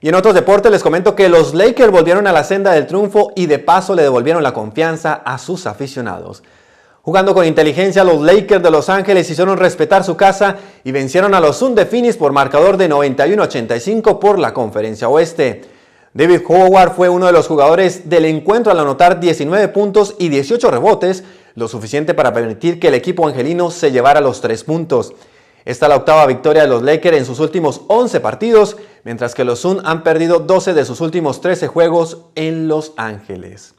Y en otros deportes les comento que los Lakers volvieron a la senda del triunfo y de paso le devolvieron la confianza a sus aficionados. Jugando con inteligencia, los Lakers de Los Ángeles hicieron respetar su casa y vencieron a los Phoenix por marcador de 91-85 por la Conferencia Oeste. David Howard fue uno de los jugadores del encuentro al anotar 19 puntos y 18 rebotes, lo suficiente para permitir que el equipo angelino se llevara los 3 puntos. Esta es la octava victoria de los Lakers en sus últimos 11 partidos, mientras que los Suns han perdido 12 de sus últimos 13 juegos en Los Ángeles.